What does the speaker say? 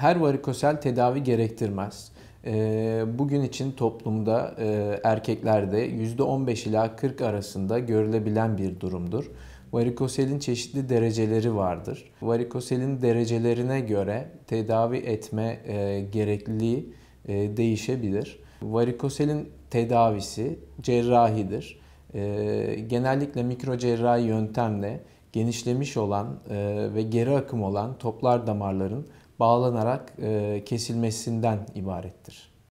her varikosel tedavi gerektirmez. Ee, bugün için toplumda e, erkeklerde %15 ila 40 arasında görülebilen bir durumdur. Varikoselin çeşitli dereceleri vardır. Varikoselin derecelerine göre tedavi etme e, gerekliliği e, değişebilir. Varikoselin tedavisi cerrahidir. Genellikle mikro cerrahi yöntemle genişlemiş olan ve geri akım olan toplar damarların bağlanarak kesilmesinden ibarettir.